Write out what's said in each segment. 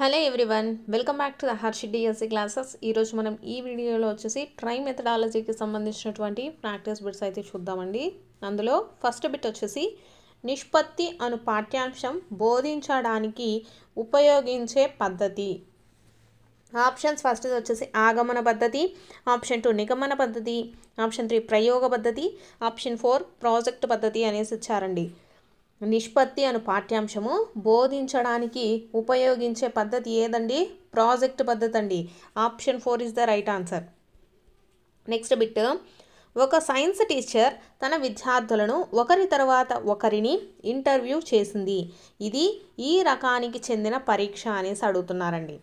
hello everyone welcome back to the Harshi DSC classes ఈరోజు మనం ఈ వీడియోలో వచ్చేసి ట్రై మెథడాలజీకి సంబంధించినటువంటి ప్రాక్టీస్ బిట్స్ అయితే చూద్దామండి అందులో ఫస్ట్ బిట్ వచ్చేసి నిష్పత్తి అను పాఠ్యాంశం బోధించడానికి ఉపయోగించే పద్ధతి ఆప్షన్స్ ఫస్ట్ వచ్చేసి ఆగమన పద్ధతి ఆప్షన్ టూ నిగమన పద్ధతి ఆప్షన్ త్రీ ప్రయోగ పద్ధతి ఆప్షన్ ఫోర్ ప్రాజెక్ట్ పద్ధతి అనేసి ఇచ్చారండి నిష్పత్తి అను పాఠ్యాంశము బోధించడానికి ఉపయోగించే పద్ధతి ఏదండి ప్రాజెక్ట్ పద్ధతి అండి option four is the right answer next bit ఒక సైన్స్ టీచర్ తన విద్యార్థులను ఒకరి తర్వాత ఒకరిని ఇంటర్వ్యూ చేసింది ఇది ఈ రకానికి చెందిన పరీక్ష అనేసి అడుగుతున్నారండి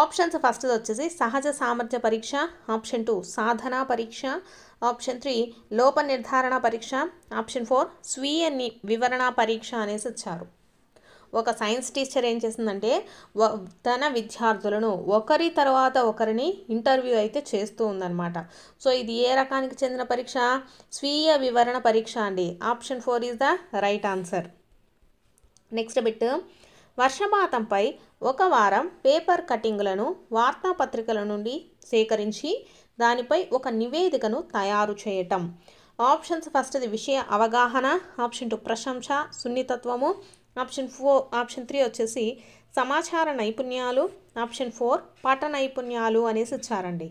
ఆప్షన్స్ ఫస్ట్ వచ్చేసి సహజ సామర్థ్య పరీక్ష ఆప్షన్ టూ సాధనా పరీక్ష ఆప్షన్ త్రీ లోప నిర్ధారణ పరీక్ష ఆప్షన్ ఫోర్ స్వీయ వివరణ పరీక్ష అనేసి ఇచ్చారు ఒక సైన్స్ టీచర్ ఏం చేసిందంటే తన విద్యార్థులను ఒకరి తర్వాత ఒకరిని ఇంటర్వ్యూ అయితే చేస్తూ ఉందన్నమాట సో ఇది ఏ రకానికి చెందిన పరీక్ష స్వీయ వివరణ పరీక్ష అండి option four is the right answer next bit వర్షపాతంపై ఒక వారం పేపర్ కటింగ్లను వార్తాపత్రికల నుండి సేకరించి దానిపై ఒక నివేదికను తయారు చేయటం ఆప్షన్స్ ఫస్ట్ది విషయ అవగాహన ఆప్షన్ టూ ప్రశంస సున్నితత్వము ఆప్షన్ ఫోర్ ఆప్షన్ త్రీ వచ్చేసి సమాచార నైపుణ్యాలు ఆప్షన్ ఫోర్ పాఠ నైపుణ్యాలు అనేసి ఇచ్చారండి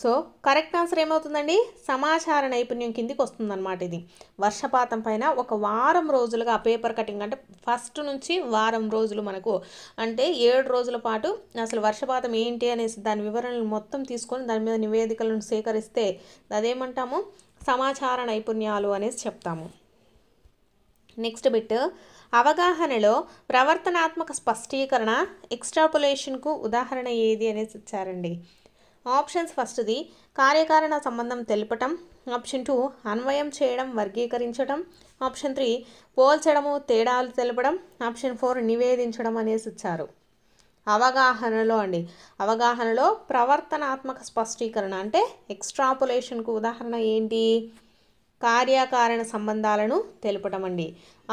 సో కరెక్ట్ ఆన్సర్ ఏమవుతుందండి సమాచార నైపుణ్యం కిందికి వస్తుందన్నమాట ఇది వర్షపాతం పైన ఒక వారం రోజులుగా పేపర్ కటింగ్ అంటే ఫస్ట్ నుంచి వారం రోజులు మనకు అంటే ఏడు రోజుల పాటు అసలు వర్షపాతం ఏంటి అనేసి దాని వివరణలు మొత్తం తీసుకొని దాని మీద నివేదికలను సేకరిస్తే అదేమంటాము సమాచార నైపుణ్యాలు అనేసి చెప్తాము నెక్స్ట్ బిట్ అవగాహనలో ప్రవర్తనాత్మక స్పష్టీకరణ ఎక్స్ట్రాపులేషన్కు ఉదాహరణ ఏది అనేసి ఇచ్చారండి ఆప్షన్స్ ఫస్ట్ది కార్యకారణ సంబంధం తెలపటం ఆప్షన్ టూ అన్వయం చేయడం వర్గీకరించడం ఆప్షన్ త్రీ పోల్చడము తేడాలు తెలపడం ఆప్షన్ ఫోర్ నివేదించడం అనేసి ఇచ్చారు అవగాహనలో అండి అవగాహనలో ప్రవర్తనాత్మక స్పష్టీకరణ అంటే ఎక్స్ట్రాపులేషన్కు ఉదాహరణ ఏంటి కార్యకారణ సంబంధాలను తెలుపటం అండి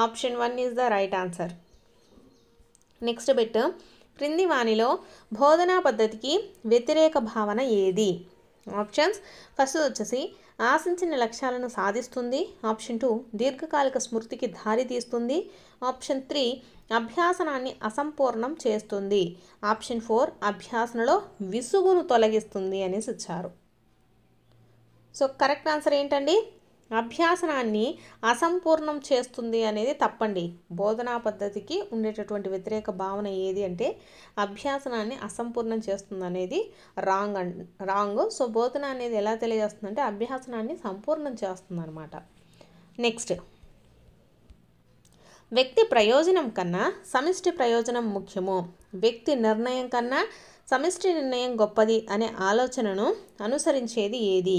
option one is the right answer next bit క్రింది వానిలో బోధనా పద్ధతికి వ్యతిరేక భావన ఏది ఆప్షన్స్ ఫస్ట్ వచ్చేసి ఆశించిన లక్ష్యాలను సాధిస్తుంది ఆప్షన్ టూ దీర్ఘకాలిక స్మృతికి దారి తీస్తుంది ఆప్షన్ త్రీ అభ్యాసనాన్ని అసంపూర్ణం చేస్తుంది ఆప్షన్ ఫోర్ అభ్యాసనలో విసుగును తొలగిస్తుంది అనేసి ఇచ్చారు సో కరెక్ట్ ఆన్సర్ ఏంటండి అభ్యాసనాన్ని అసంపూర్ణం చేస్తుంది అనేది తప్పండి బోధనా పద్ధతికి ఉండేటటువంటి వ్యతిరేక భావన ఏది అంటే అభ్యాసనాన్ని అసంపూర్ణం చేస్తుంది అనేది రాంగ్ రాంగ్ సో బోధన అనేది ఎలా తెలియజేస్తుందంటే అభ్యాసనాన్ని సంపూర్ణం చేస్తుంది అనమాట నెక్స్ట్ వ్యక్తి ప్రయోజనం కన్నా సమిష్టి ప్రయోజనం ముఖ్యము వ్యక్తి నిర్ణయం కన్నా సమిష్టి నిర్ణయం గొప్పది అనే ఆలోచనను అనుసరించేది ఏది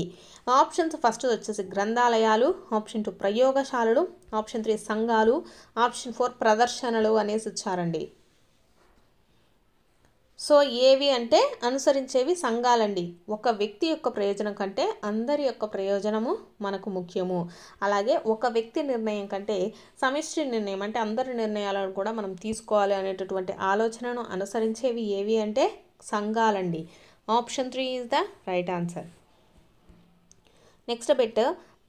ఆప్షన్స్ ఫస్ట్ వచ్చేసి గ్రంథాలయాలు ఆప్షన్ టూ ప్రయోగశాలలు ఆప్షన్ త్రీ సంఘాలు ఆప్షన్ ఫోర్ ప్రదర్శనలు అనేసి ఇచ్చారండి సో ఏవి అంటే అనుసరించేవి సంఘాలండి ఒక వ్యక్తి యొక్క ప్రయోజనం కంటే అందరి యొక్క ప్రయోజనము మనకు ముఖ్యము అలాగే ఒక వ్యక్తి నిర్ణయం కంటే సమిష్టి నిర్ణయం అంటే అందరి నిర్ణయాలను కూడా మనం తీసుకోవాలి అనేటటువంటి ఆలోచనను అనుసరించేవి ఏవి అంటే సంఘాలండి option three is the right answer next bit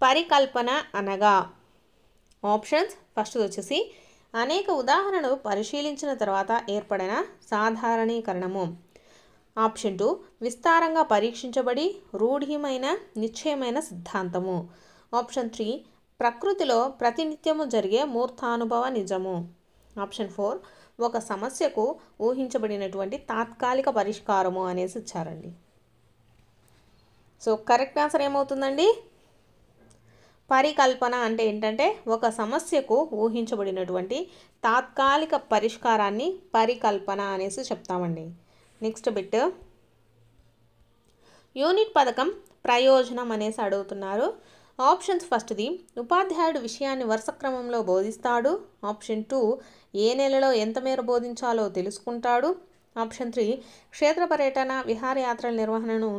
పరికల్పన అనగా ఆప్షన్స్ ఫస్ట్ వచ్చేసి అనేక ఉదాహరణలు పరిశీలించిన తర్వాత ఏర్పడిన సాధారణీకరణము ఆప్షన్ టూ విస్తారంగా పరీక్షించబడి రూఢిమైన నిశ్చయమైన సిద్ధాంతము ఆప్షన్ త్రీ ప్రకృతిలో ప్రతినిత్యము జరిగే మూర్తానుభవ నిజము ఆప్షన్ ఫోర్ ఒక సమస్యకు ఊహించబడినటువంటి తాత్కాలిక పరిష్కారము అనేసి ఇచ్చారండి సో కరెక్ట్ ఆన్సర్ ఏమవుతుందండి పరికల్పన అంటే ఏంటంటే ఒక సమస్యకు ఊహించబడినటువంటి తాత్కాలిక పరిష్కారాన్ని పరికల్పన అనేసి చెప్తామండి నెక్స్ట్ బిట్ యూనిట్ పథకం ప్రయోజనం అనేసి అడుగుతున్నారు ఆప్షన్స్ ఫస్ట్ది ఉపాధ్యాయుడు విషయాన్ని వరుస క్రమంలో బోధిస్తాడు ఆప్షన్ టూ ఏ నెలలో ఎంత మేర బోధించాలో తెలుసుకుంటాడు ఆప్షన్ త్రీ క్షేత్ర పర్యటన విహారయాత్రల నిర్వహణను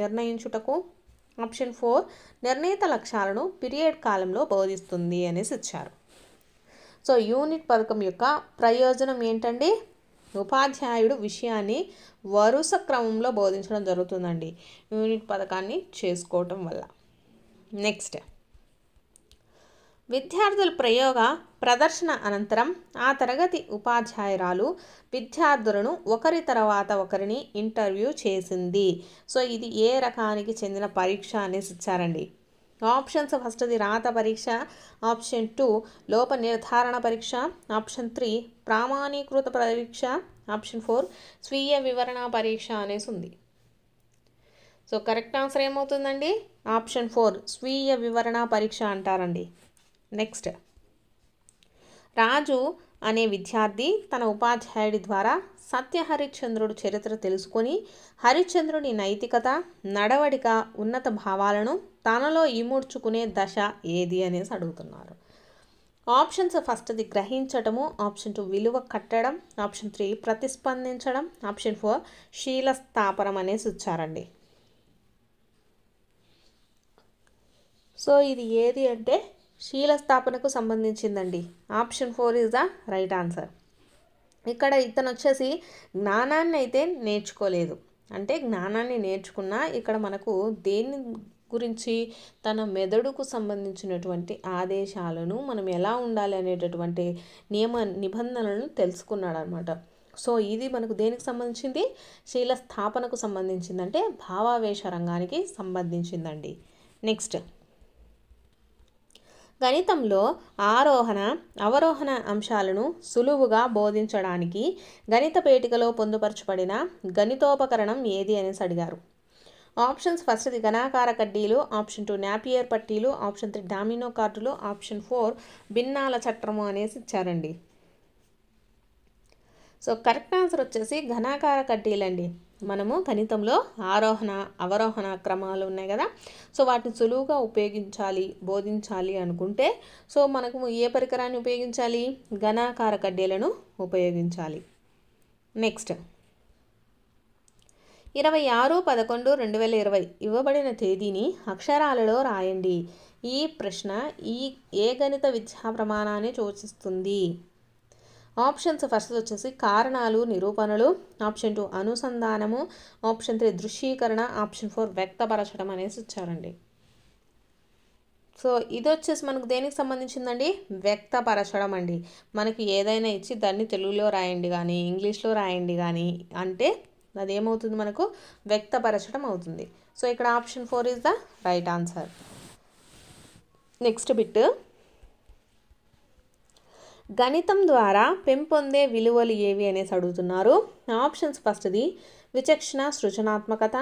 నిర్ణయించుటకు ఆప్షన్ ఫోర్ నిర్ణీత లక్ష్యాలను పీరియడ్ కాలంలో బోధిస్తుంది అనేసి ఇచ్చారు సో యూనిట్ పథకం యొక్క ప్రయోజనం ఏంటండి ఉపాధ్యాయుడు విషయాన్ని వరుస క్రమంలో బోధించడం జరుగుతుందండి యూనిట్ పథకాన్ని చేసుకోవటం వల్ల నెక్స్ట్ విద్యార్థుల ప్రయోగ ప్రదర్శన అనంతరం ఆ తరగతి ఉపాధ్యాయురాలు విద్యార్థులను ఒకరి తర్వాత ఒకరిని ఇంటర్వ్యూ చేసింది సో ఇది ఏ రకానికి చెందిన పరీక్ష అనేసి ఇచ్చారండి ఆప్షన్స్ ఫస్ట్ది రాత పరీక్ష ఆప్షన్ టూ లోప నిర్ధారణ పరీక్ష ఆప్షన్ త్రీ ప్రామాణీకృత పరీక్ష ఆప్షన్ ఫోర్ స్వీయ వివరణ పరీక్ష అనేసి ఉంది సో కరెక్ట్ ఆన్సర్ ఏమవుతుందండి ఆప్షన్ ఫోర్ స్వీయ వివరణ పరీక్ష అంటారండి నెక్స్ట్ రాజు అనే విద్యార్థి తన ఉపాధ్యాయుడి ద్వారా సత్య హరిశ్చంద్రుడు చరిత్ర తెలుసుకొని హరిశ్చంద్రుడి నైతికత నడవడిక ఉన్నత భావాలను తనలో ఇముడ్చుకునే దశ ఏది అనేసి అడుగుతున్నారు ఆప్షన్స్ ఫస్ట్ది గ్రహించటము ఆప్షన్ టూ విలువ కట్టడం ఆప్షన్ త్రీ ప్రతిస్పందించడం ఆప్షన్ ఫోర్ శీల స్థాపనం అనేసి ఇచ్చారండి సో ఇది ఏది అంటే శీలస్థాపనకు సంబంధించిందండి option four is the right answer ఇక్కడ ఇతను వచ్చేసి జ్ఞానాన్ని అయితే నేర్చుకోలేదు అంటే జ్ఞానాన్ని నేర్చుకున్నా ఇక్కడ మనకు దేని గురించి తన మెదడుకు సంబంధించినటువంటి ఆదేశాలను మనం ఎలా ఉండాలి అనేటటువంటి నియమ నిబంధనలను తెలుసుకున్నాడు అనమాట సో ఇది మనకు దేనికి సంబంధించింది శీల స్థాపనకు సంబంధించిందంటే భావావేశ రంగానికి సంబంధించిందండి నెక్స్ట్ గణితంలో ఆరోహణ అవరోహణ అంశాలను సులువుగా బోధించడానికి గణిత పేటికలో పొందుపరచబడిన గణితోపకరణం ఏది అనేసి అడిగారు ఆప్షన్స్ ఫస్ట్ది ఘనాకార కడ్డీలు ఆప్షన్ టూ నాపియర్ పట్టీలు ఆప్షన్ త్రీ డామినో కార్డులు ఆప్షన్ ఫోర్ భిన్నాల చట్టము అనేసి ఇచ్చారండి సో కరెక్ట్ ఆన్సర్ వచ్చేసి ఘనాకార కడ్డీలండి మనము గణితంలో ఆరోహణ అవరోహణ క్రమాలు ఉన్నాయి కదా సో వాటిని సులువుగా ఉపయోగించాలి బోధించాలి అనుకుంటే సో మనకు ఏ పరికరాన్ని ఉపయోగించాలి ఘనాకార కడ్డీలను ఉపయోగించాలి నెక్స్ట్ ఇరవై ఆరు పదకొండు రెండు వేల ఇరవై ఇవ్వబడిన తేదీని అక్షరాలలో రాయండి ఈ ప్రశ్న ఈ ఏ గణిత విద్యా ప్రమాణాన్ని సూచిస్తుంది ఆప్షన్స్ ఫస్ట్ వచ్చేసి కారణాలు నిరూపణలు ఆప్షన్ టూ అనుసంధానము ఆప్షన్ త్రీ దృశ్యీకరణ ఆప్షన్ ఫోర్ వ్యక్తపరచడం అనేసి ఇచ్చారండి సో ఇది వచ్చేసి మనకు దేనికి సంబంధించిందండి వ్యక్తపరచడం అండి మనకి ఏదైనా ఇచ్చి దాన్ని తెలుగులో రాయండి కానీ ఇంగ్లీష్లో రాయండి కానీ అంటే అది ఏమవుతుంది మనకు వ్యక్తపరచడం అవుతుంది సో ఇక్కడ option four is the right answer next bit గణితం ద్వారా పెంపొందే విలువలు ఏవి అనేసి అడుగుతున్నారు ఆప్షన్స్ ఫస్ట్ది విచక్షణ సృజనాత్మకత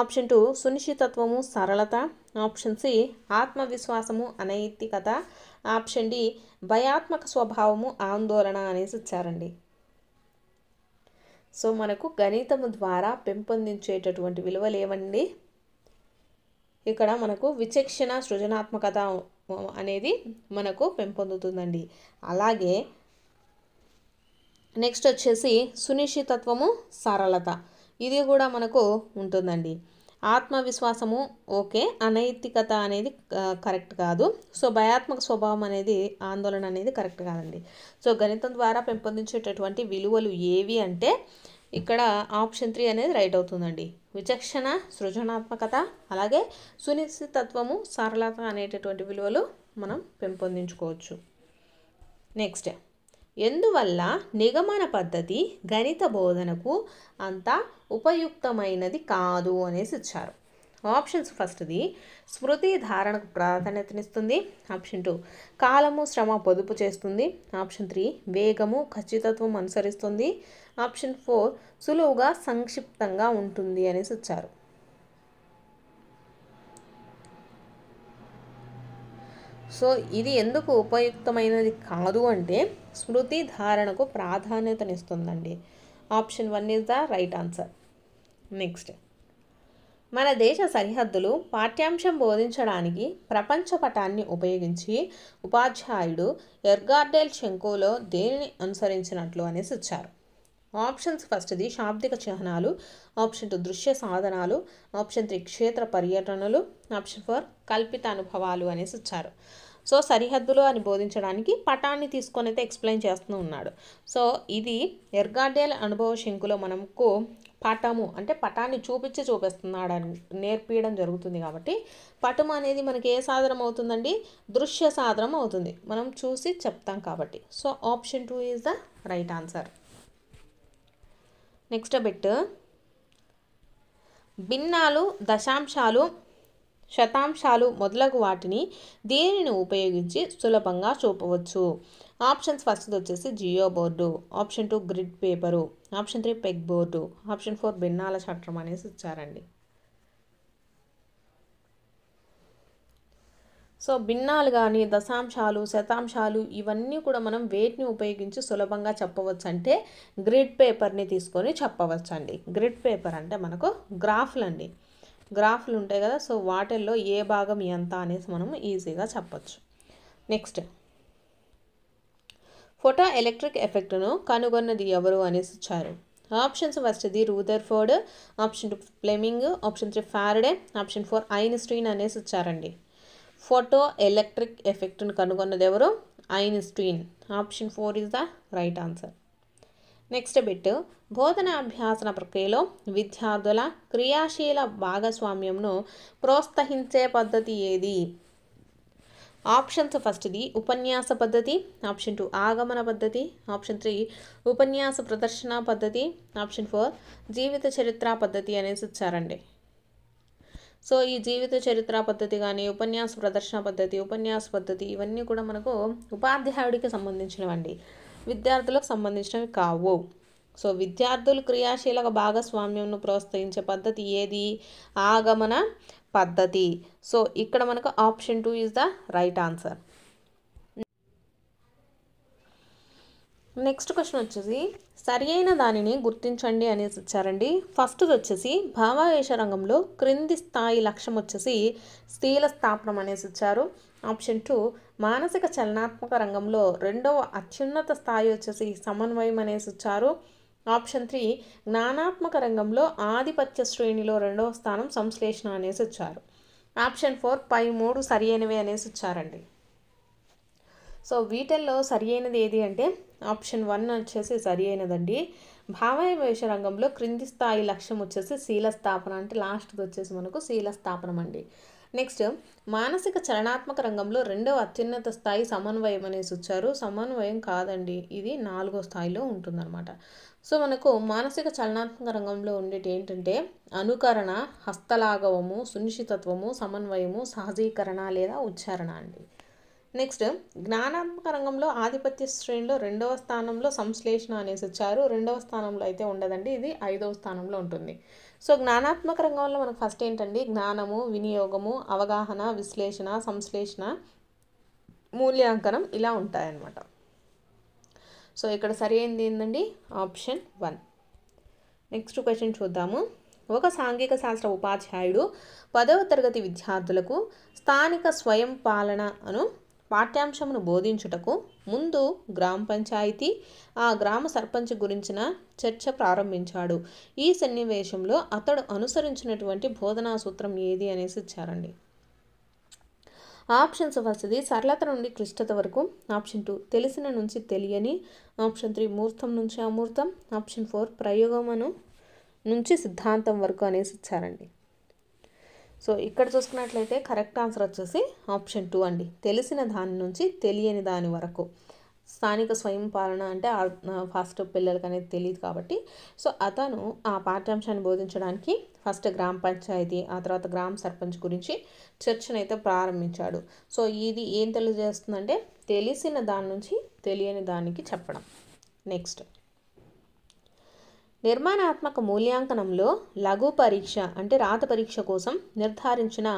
ఆప్షన్ టూ సునిశ్చితత్వము సరళత ఆప్షన్ సి ఆత్మవిశ్వాసము అనైతికత ఆప్షన్ డి భయాత్మక స్వభావము ఆందోళన అనేసి ఇచ్చారండి సో మనకు గణితము ద్వారా పెంపొందించేటటువంటి విలువలు ఏవండి ఇక్కడ మనకు విచక్షణ సృజనాత్మకత అనేది మనకు పెంపొందుతుందండి అలాగే నెక్స్ట్ వచ్చేసి సునిశ్చితత్వము సరళత ఇది కూడా మనకు ఉంటుందండి ఆత్మవిశ్వాసము ఓకే అనైతికత అనేది కరెక్ట్ కాదు సో భయాత్మక స్వభావం అనేది ఆందోళన అనేది కరెక్ట్ కాదండి సో గణితం ద్వారా పెంపొందించేటటువంటి విలువలు ఏవి అంటే ఇక్కడ ఆప్షన్ త్రీ అనేది రైట్ అవుతుందండి విచక్షణ సృజనాత్మకత అలాగే సునిశ్చితత్వము సరళత అనేటటువంటి విలువలు మనం పెంపొందించుకోవచ్చు నెక్స్ట్ ఎందువల్ల నిగమన పద్ధతి గణిత బోధనకు అంత ఉపయుక్తమైనది కాదు అనేసి ఇచ్చారు ఆప్షన్స్ ఫస్ట్ది స్మృతి ధారణకు ప్రాధాన్యతనిస్తుంది ఆప్షన్ టూ కాలము శ్రమ పొదుపు చేస్తుంది ఆప్షన్ త్రీ వేగము ఖచ్చితత్వం అనుసరిస్తుంది ఆప్షన్ ఫోర్ సులువుగా సంక్షిప్తంగా ఉంటుంది అనేసి ఇచ్చారు సో ఇది ఎందుకు ఉపయుక్తమైనది కాదు అంటే స్మృతి ధారణకు ప్రాధాన్యతనిస్తుందండి option one is the right answer next మన దేశ సరిహద్దులు పాఠ్యాంశం బోధించడానికి ప్రపంచ పటాన్ని ఉపయోగించి ఉపాధ్యాయుడు ఎర్గార్డెల్ చెంకోలో దేనిని అనుసరించినట్లు అనేసి ఇచ్చారు ఆప్షన్స్ ఫస్ట్ది శాబ్దిక చిహ్నాలు ఆప్షన్ టూ దృశ్య సాధనాలు ఆప్షన్ త్రీ క్షేత్ర పర్యటనలు ఆప్షన్ ఫోర్ కల్పిత అనుభవాలు అనేసి ఇచ్చారు సో సరిహద్దులు అని బోధించడానికి పటాన్ని తీసుకొని అయితే ఎక్స్ప్లెయిన్ చేస్తూ ఉన్నాడు సో ఇది ఎర్గాడేల్ అనుభవ శంకులో మనకు పటము అంటే పటాన్ని చూపించి చూపిస్తున్నాడు నేర్పియడం జరుగుతుంది కాబట్టి పటం అనేది మనకి ఏ సాధనం అవుతుందండి దృశ్య సాధనం అవుతుంది మనం చూసి చెప్తాం కాబట్టి so option two is the right answer next bit భిన్నాలు దశాంశాలు శతాంశాలు మొదలగు వాటిని దేనిని ఉపయోగించి సులభంగా చూపవచ్చు ఆప్షన్స్ ఫస్ట్ వచ్చేసి geo board option two grid paper option three peg board option four భిన్నాల చట్టం అనేసి ఇచ్చారండి సో భిన్నాలు కానీ దశాంశాలు శతాంశాలు ఇవన్నీ కూడా మనం వేటిని ఉపయోగించి సులభంగా చెప్పవచ్చు అంటే గ్రిడ్ పేపర్ని తీసుకొని చెప్పవచ్చు అండి గ్రిడ్ పేపర్ అంటే మనకు గ్రాఫ్లు అండి గ్రాఫ్లు ఉంటాయి కదా సో వాటిల్లో ఏ భాగం ఎంత అనేసి మనం ఈజీగా చెప్పచ్చు నెక్స్ట్ ఫోటో ఎలక్ట్రిక్ ఎఫెక్ట్ను కనుగొన్నది ఎవరు అనేసి ఇచ్చారు ఆప్షన్స్ ఫస్ట్ది Rutherford option two Fleming option three Faraday option four Einstein అనేసి ఇచ్చారండి ఫోటో ఎలక్ట్రిక్ ఎఫెక్ట్ను కనుగొన్నది ఎవరు Einstein option four is the right answer next bit బోధన అభ్యాసన ప్రక్రియలో విద్యార్థుల క్రియాశీల భాగస్వామ్యంను ప్రోత్సహించే పద్ధతి ఏది ఆప్షన్స్ ఫస్ట్ది ఉపన్యాస పద్ధతి ఆప్షన్ టూ ఆగమన పద్ధతి ఆప్షన్ త్రీ ఉపన్యాస ప్రదర్శన పద్ధతి ఆప్షన్ ఫోర్ జీవిత చరిత్ర పద్ధతి అనేసి ఇచ్చారండి సో ఈ జీవిత చరిత్ర పద్ధతి కానీ ఉపన్యాస ప్రదర్శన పద్ధతి ఉపన్యాస పద్ధతి ఇవన్నీ కూడా మనకు ఉపాధ్యాయుడికి సంబంధించినవండి విద్యార్థులకు సంబంధించినవి కావు సో విద్యార్థులు క్రియాశీలక భాగస్వామ్యంను ప్రోత్సహించే పద్ధతి ఏది ఆగమన పద్ధతి సో ఇక్కడ మనకు option two is the right answer next question వచ్చేసి సరి అయిన దానిని గుర్తించండి అనేసి ఇచ్చారండి ఫస్ట్ది వచ్చేసి భావావేశ రంగంలో క్రింది స్థాయి లక్ష్యం వచ్చేసి స్థీల స్థాపనం అనేసి ఇచ్చారు ఆప్షన్ టూ మానసిక చలనాత్మక రంగంలో రెండవ అత్యున్నత స్థాయి వచ్చేసి సమన్వయం అనేసి ఇచ్చారు ఆప్షన్ త్రీ జ్ఞానాత్మక రంగంలో ఆధిపత్య శ్రేణిలో రెండవ స్థానం సంశ్లేషణ అనేసి ఇచ్చారు ఆప్షన్ ఫోర్ పై మూడు సరి అయినవి అనేసి ఇచ్చారండి సో వీటిల్లో సరి అయినది ఏది అంటే ఆప్షన్ వన్ వచ్చేసి సరి అయినదండి భావావేశ రంగంలో క్రింది స్థాయి లక్ష్యం వచ్చేసి శీల స్థాపన అంటే లాస్ట్ది వచ్చేసి మనకు శీల స్థాపనం అండి నెక్స్ట్ మానసిక చలనాత్మక రంగంలో రెండవ అత్యున్నత స్థాయి సమన్వయం అనేసి వచ్చారు సమన్వయం కాదండి ఇది నాలుగో స్థాయిలో ఉంటుందన్నమాట సో మనకు మానసిక చలనాత్మక రంగంలో ఉండేటి ఏంటంటే అనుకరణ హస్తలాఘవము సునిశ్చితత్వము సమన్వయము సహజీకరణ లేదా ఉచ్చారణ అండి నెక్స్ట్ జ్ఞానాత్మక రంగంలో ఆధిపత్య శ్రేణిలో రెండవ స్థానంలో సంశ్లేషణ అనేసి వచ్చారు రెండవ స్థానంలో అయితే ఉండదండి ఇది ఐదవ స్థానంలో ఉంటుంది సో జ్ఞానాత్మక రంగంలో మనకు ఫస్ట్ ఏంటండి జ్ఞానము వినియోగము అవగాహన విశ్లేషణ సంశ్లేషణ మూల్యాంకనం ఇలా ఉంటాయన్నమాట సో ఇక్కడ సరి అయింది ఏంటండి ఆప్షన్ వన్ నెక్స్ట్ క్వశ్చన్ చూద్దాము ఒక సాంఘిక శాస్త్ర ఉపాధ్యాయుడు పదవ తరగతి విద్యార్థులకు స్థానిక స్వయం పాలన అను పాఠ్యాంశమును బోధించుటకు ముందు గ్రామ పంచాయతీ ఆ గ్రామ సర్పంచ్ గురించిన చర్చ ప్రారంభించాడు ఈ సన్నివేశంలో అతడు అనుసరించినటువంటి బోధనా సూత్రం ఏది అనేసి ఇచ్చారండి ఆప్షన్స్ వసతి సరళత నుండి క్లిష్టత వరకు ఆప్షన్ టూ తెలిసిన నుంచి తెలియని ఆప్షన్ త్రీ మూర్తం నుంచి అమూర్తం ఆప్షన్ ఫోర్ ప్రయోగమను నుంచి సిద్ధాంతం వరకు అనేసి ఇచ్చారండి సో ఇక్కడ చూసుకున్నట్లయితే కరెక్ట్ ఆన్సర్ వచ్చేసి ఆప్షన్ టూ అండి తెలిసిన దాని నుంచి తెలియని దాని వరకు స్థానిక స్వయం పాలన అంటే ఫస్ట్ పిల్లలకి అనేది తెలియదు కాబట్టి సో అతను ఆ పాఠ్యాంశాన్ని బోధించడానికి ఫస్ట్ గ్రామ పంచాయతీ ఆ తర్వాత గ్రామ సర్పంచ్ గురించి చర్చనైతే ప్రారంభించాడు సో ఇది ఏం తెలియజేస్తుందంటే తెలిసిన దాని నుంచి తెలియని దానికి చెప్పడం నెక్స్ట్ నిర్మాణాత్మక మూల్యాంకనంలో లఘు పరీక్ష అంటే రాత పరీక్ష కోసం నిర్ధారించిన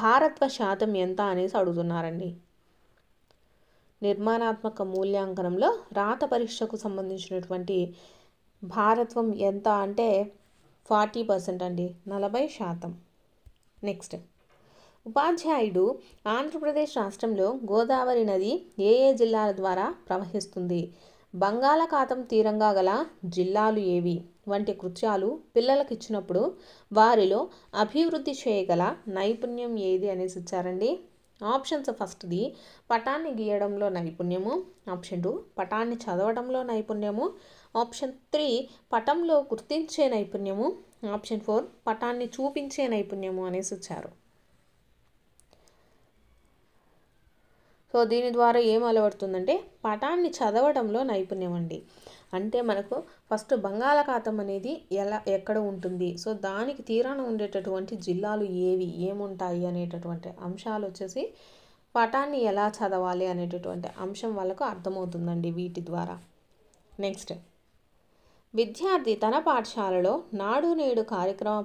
భారత్వ శాతం ఎంత అనేసి అడుగుతున్నారండి నిర్మాణాత్మక మూల్యాంకనంలో రాత పరీక్షకు సంబంధించినటువంటి భారత్వం ఎంత అంటే ఫార్టీ పర్సెంట్ అండి నలభై శాతం నెక్స్ట్ ఉపాధ్యాయుడు ఆంధ్రప్రదేశ్ రాష్ట్రంలో గోదావరి నది ఏ ఏ జిల్లాల ద్వారా ప్రవహిస్తుంది బంగాళాఖాతం తీరంగా గల జిల్లాలు ఏవి వంటి కృత్యాలు పిల్లలకు ఇచ్చినప్పుడు వారిలో అభివృద్ధి చేయగల నైపుణ్యం ఏది అనేసి ఇచ్చారండి ఆప్షన్స్ ఫస్ట్ది పటాన్ని గీయడంలో నైపుణ్యము ఆప్షన్ టూ పటాన్ని చదవడంలో నైపుణ్యము ఆప్షన్ త్రీ పటంలో గుర్తించే నైపుణ్యము ఆప్షన్ ఫోర్ పటాన్ని చూపించే నైపుణ్యము అనేసి ఇచ్చారు సో దీని ద్వారా ఏం అలవడుతుందంటే పటాన్ని చదవడంలో నైపుణ్యం అండి అంటే మనకు ఫస్ట్ బంగాళాఖాతం అనేది ఎలా ఎక్కడ ఉంటుంది సో దానికి తీరాన ఉండేటటువంటి జిల్లాలు ఏవి ఏముంటాయి అనేటటువంటి అంశాలు వచ్చేసి పటాన్ని ఎలా చదవాలి అనేటటువంటి అంశం వాళ్ళకు అర్థమవుతుందండి వీటి ద్వారా నెక్స్ట్ విద్యార్థి తన పాఠశాలలో నాడు నేడు కార్యక్రమ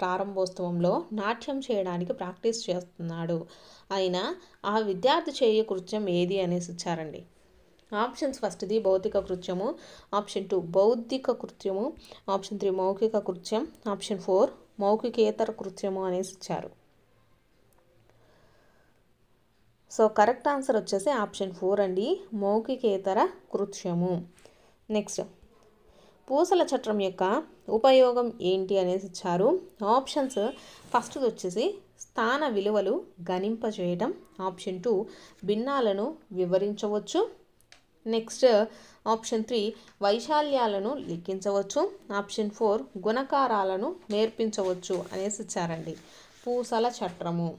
ప్రారంభోత్సవంలో నాట్యం చేయడానికి ప్రాక్టీస్ చేస్తున్నాడు అయినా ఆ విద్యార్థి చేయ కృత్యం ఏది అనేసి ఇచ్చారండి ఆప్షన్స్ ఫస్ట్ది భౌతిక కృత్యము ఆప్షన్ టూ బౌద్ధిక కృత్యము ఆప్షన్ త్రీ మౌఖిక కృత్యం ఆప్షన్ ఫోర్ మౌఖికేతర కృత్యము అనేసి ఇచ్చారు సో కరెక్ట్ ఆన్సర్ వచ్చేసి ఆప్షన్ ఫోర్ అండి మౌఖికేతర కృత్యము నెక్స్ట్ పూసల చట్టం యొక్క ఉపయోగం ఏంటి అనేసి ఇచ్చారు ఆప్షన్స్ ఫస్ట్ వచ్చేసి స్థాన విలువలు గణింపజేయటం ఆప్షన్ టూ భిన్నాలను వివరించవచ్చు నెక్స్ట్ ఆప్షన్ త్రీ వైశాల్యాలను లెక్కించవచ్చు ఆప్షన్ ఫోర్ గుణకారాలను నేర్పించవచ్చు అనేసి ఇచ్చారండి పూసల చట్రము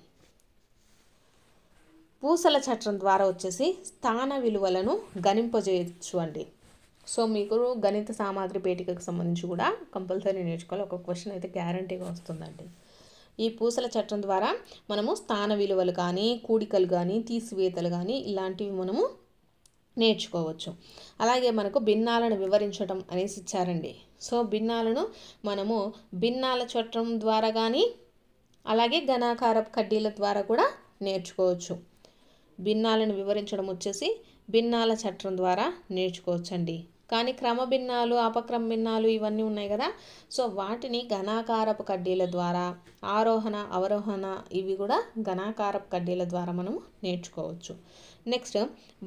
పూసల చట్రం ద్వారా వచ్చేసి స్థాన విలువలను గణింపజేయచ్చు అండి సో మీకు గణిత సామాగ్రి పేటికకు సంబంధించి కూడా కంపల్సరీ నేర్చుకోవాలి ఒక క్వశ్చన్ అయితే గ్యారంటీగా వస్తుందండి ఈ పూసల చట్టం ద్వారా మనము స్థాన విలువలు కానీ కూడికలు కానీ తీసివేతలు కానీ ఇలాంటివి మనము నేర్చుకోవచ్చు అలాగే మనకు భిన్నాలను వివరించడం అనేసి ఇచ్చారండి సో భిన్నాలను మనము భిన్నాల చట్టం ద్వారా కానీ అలాగే ఘనాకార కడ్డీల ద్వారా కూడా నేర్చుకోవచ్చు భిన్నాలను వివరించడం వచ్చేసి భిన్నాల చట్టం ద్వారా నేర్చుకోవచ్చండి కానీ క్రమభిన్నాలు భిన్నాలు ఇవన్నీ ఉన్నాయి కదా సో వాటిని ఘనాకారపు కడ్డీల ద్వారా ఆరోహణ అవరోహణ ఇవి కూడా ఘనాకారపు కడ్డీల ద్వారా మనం నేర్చుకోవచ్చు నెక్స్ట్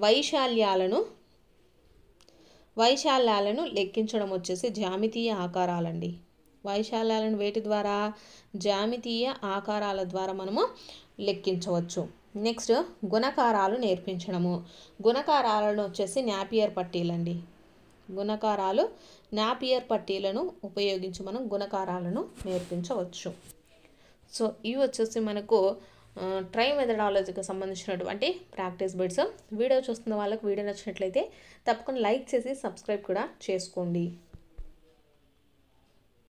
వైశాల్యాలను వైశాల్యాలను లెక్కించడం వచ్చేసి జామితీయ ఆకారాలండి వైశాల్యాలను వేటి ద్వారా జామితీయ ఆకారాల ద్వారా మనము లెక్కించవచ్చు నెక్స్ట్ గుణకారాలు నేర్పించడము గుణకారాలను వచ్చేసి న్యాపియర్ పట్టీలండి గుణకారాలు నాపియర్ పట్టీలను ఉపయోగించి మనం గుణకారాలను నేర్పించవచ్చు సో ఇవి వచ్చేసి మనకు ట్రై మెథడాలజీకి సంబంధించినటువంటి ప్రాక్టీస్ బిడ్స్ వీడియో చూస్తున్న వాళ్ళకి వీడియో నచ్చినట్లయితే తప్పకుండా లైక్ చేసి సబ్స్క్రైబ్ కూడా చేసుకోండి